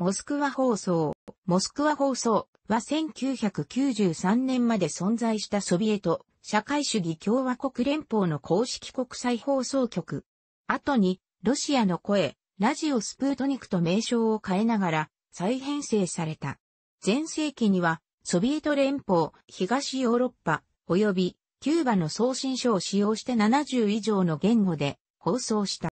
モスクワ放送。モスクワ放送は1993年まで存在したソビエト社会主義共和国連邦の公式国際放送局。後にロシアの声、ラジオスプートニクと名称を変えながら再編成された。前世紀にはソビエト連邦、東ヨーロッパ、及びキューバの送信書を使用して70以上の言語で放送した。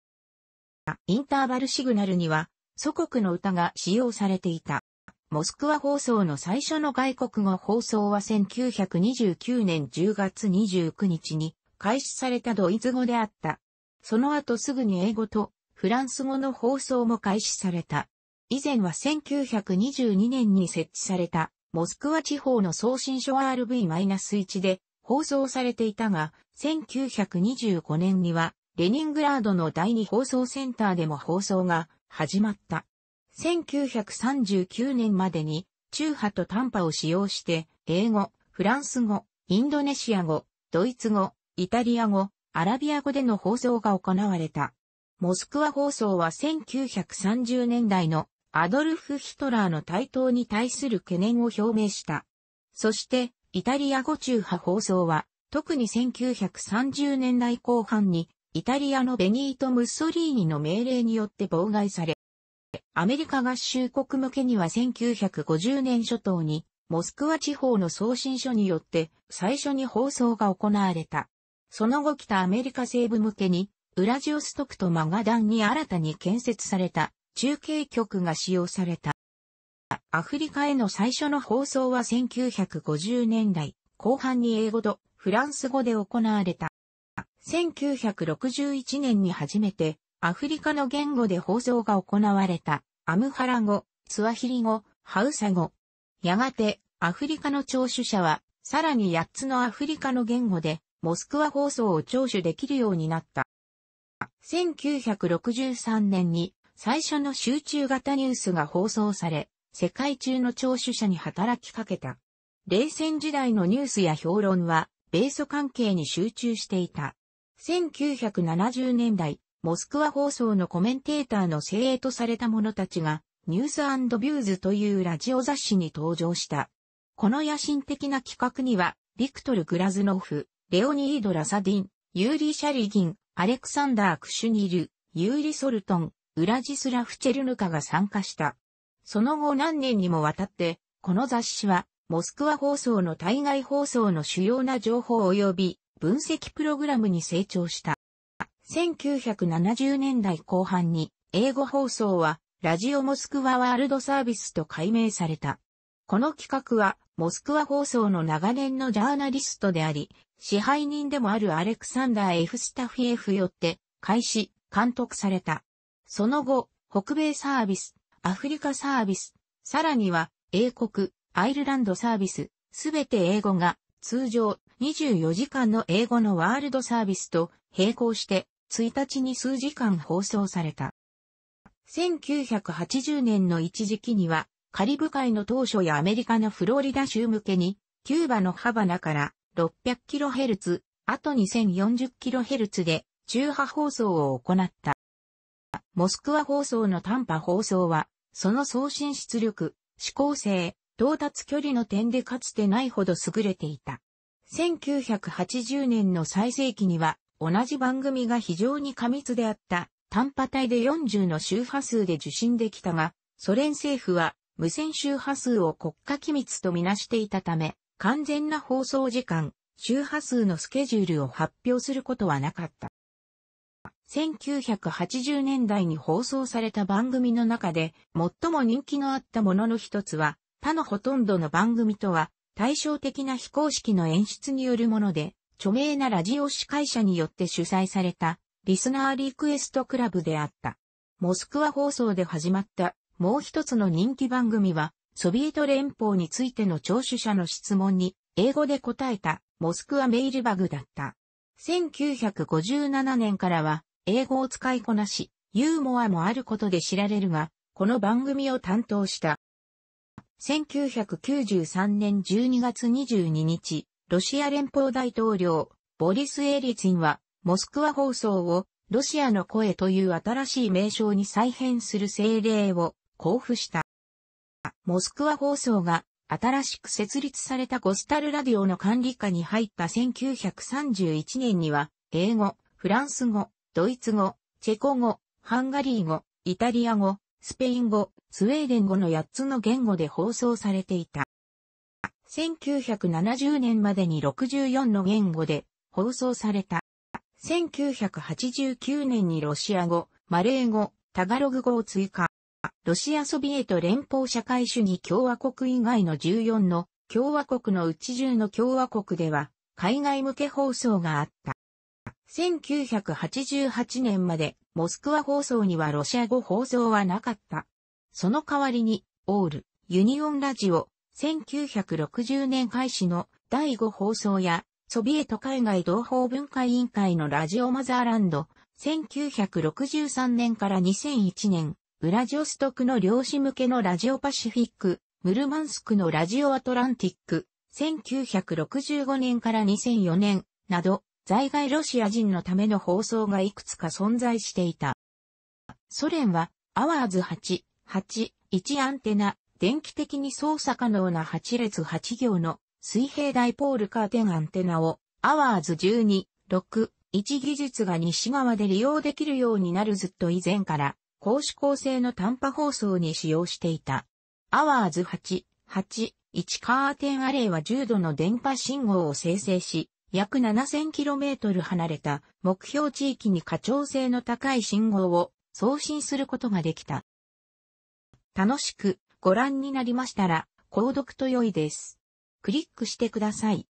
インターバルシグナルには祖国の歌が使用されていた。モスクワ放送の最初の外国語放送は1929年10月29日に開始されたドイツ語であった。その後すぐに英語とフランス語の放送も開始された。以前は1922年に設置されたモスクワ地方の送信所 RV-1 で放送されていたが、1925年にはレニングラードの第二放送センターでも放送が始まった。1939年までに中波と短波を使用して、英語、フランス語、インドネシア語、ドイツ語、イタリア語、アラビア語での放送が行われた。モスクワ放送は1930年代のアドルフ・ヒトラーの台頭に対する懸念を表明した。そして、イタリア語中波放送は、特に1930年代後半にイタリアのベニート・ムッソリーニの命令によって妨害され、アメリカ合衆国向けには1950年初頭に、モスクワ地方の送信所によって最初に放送が行われた。その後北アメリカ西部向けに、ウラジオストクとマガダンに新たに建設された中継局が使用された。アフリカへの最初の放送は1950年代後半に英語とフランス語で行われた。1961年に初めてアフリカの言語で放送が行われたアムハラ語、スワヒリ語、ハウサ語。やがてアフリカの聴取者はさらに8つのアフリカの言語でモスクワ放送を聴取できるようになった。1963年に最初の集中型ニュースが放送され、世界中の聴取者に働きかけた。冷戦時代のニュースや評論は、米ソ関係に集中していた。1970年代、モスクワ放送のコメンテーターの精鋭とされた者たちが、ニュースビューズというラジオ雑誌に登場した。この野心的な企画には、ビクトル・グラズノフ、レオニード・ラサディン、ユーリ・シャリギン、アレクサンダー・クシュニル、ユーリ・ソルトン、ウラジスラフ・チェルヌカが参加した。その後何年にもわたって、この雑誌は、モスクワ放送の対外放送の主要な情報及び、分析プログラムに成長した。1970年代後半に英語放送はラジオモスクワワールドサービスと改名された。この企画はモスクワ放送の長年のジャーナリストであり、支配人でもあるアレクサンダー・ F・ スタフィエフよって開始、監督された。その後、北米サービス、アフリカサービス、さらには英国、アイルランドサービス、すべて英語が通常24時間の英語のワールドサービスと並行して1日に数時間放送された。1980年の一時期にはカリブ海の当初やアメリカのフロリダ州向けにキューバのハバナから 600kHz、あと 2040kHz で中波放送を行った。モスクワ放送の短波放送は、その送信出力、指向性、到達距離の点でかつてないほど優れていた。1980年の最盛期には、同じ番組が非常に過密であった、短波帯で40の周波数で受信できたが、ソ連政府は無線周波数を国家機密とみなしていたため、完全な放送時間、周波数のスケジュールを発表することはなかった。1980年代に放送された番組の中で最も人気のあったものの一つは、他のほとんどの番組とは対照的な非公式の演出によるもので、著名なラジオ司会者によって主催されたリスナーリクエストクラブであった。モスクワ放送で始まったもう一つの人気番組は、ソビエト連邦についての聴取者の質問に英語で答えたモスクワメイルバグだった。1957年からは英語を使いこなし、ユーモアもあることで知られるが、この番組を担当した1993年12月22日、ロシア連邦大統領、ボリス・エリツィンは、モスクワ放送を、ロシアの声という新しい名称に再編する政令を交付した。モスクワ放送が新しく設立されたゴスタルラディオの管理下に入った1931年には、英語、フランス語、ドイツ語、チェコ語、ハンガリー語、イタリア語、スペイン語、スウェーデン語の8つの言語で放送されていた。1970年までに64の言語で放送された。1989年にロシア語、マレー語、タガログ語を追加。ロシアソビエト連邦社会主義共和国以外の14の共和国のうち10の共和国では海外向け放送があった。1988年までモスクワ放送にはロシア語放送はなかった。その代わりに、オール、ユニオンラジオ、1960年開始の第5放送や、ソビエト海外同胞文化委員会のラジオマザーランド、1963年から2001年、ウラジオストクの漁師向けのラジオパシフィック、ムルマンスクのラジオアトランティック、1965年から2004年、など、在外ロシア人のための放送がいくつか存在していた。ソ連は、アワーズ8、8、1アンテナ、電気的に操作可能な8列8行の水平ダイポールカーテンアンテナを、アワーズ12、6、1技術が西側で利用できるようになるずっと以前から、公私構成の短波放送に使用していた。アワーズ8、8、1カーテンアレイは重度の電波信号を生成し、約 7000km 離れた目標地域に過調性の高い信号を送信することができた。楽しくご覧になりましたら、購読と良いです。クリックしてください。